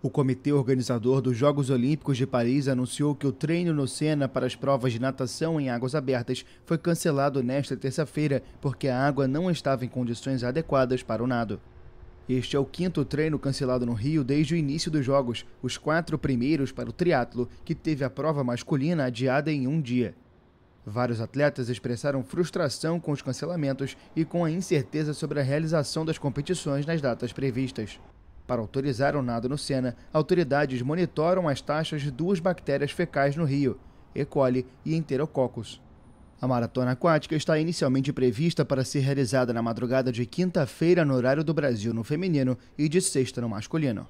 O comitê organizador dos Jogos Olímpicos de Paris anunciou que o treino no Sena para as provas de natação em águas abertas foi cancelado nesta terça-feira porque a água não estava em condições adequadas para o nado. Este é o quinto treino cancelado no Rio desde o início dos Jogos, os quatro primeiros para o triatlo, que teve a prova masculina adiada em um dia. Vários atletas expressaram frustração com os cancelamentos e com a incerteza sobre a realização das competições nas datas previstas. Para autorizar o nado no Sena, autoridades monitoram as taxas de duas bactérias fecais no rio, E. coli e Enterococcus. A maratona aquática está inicialmente prevista para ser realizada na madrugada de quinta-feira no horário do Brasil no feminino e de sexta no masculino.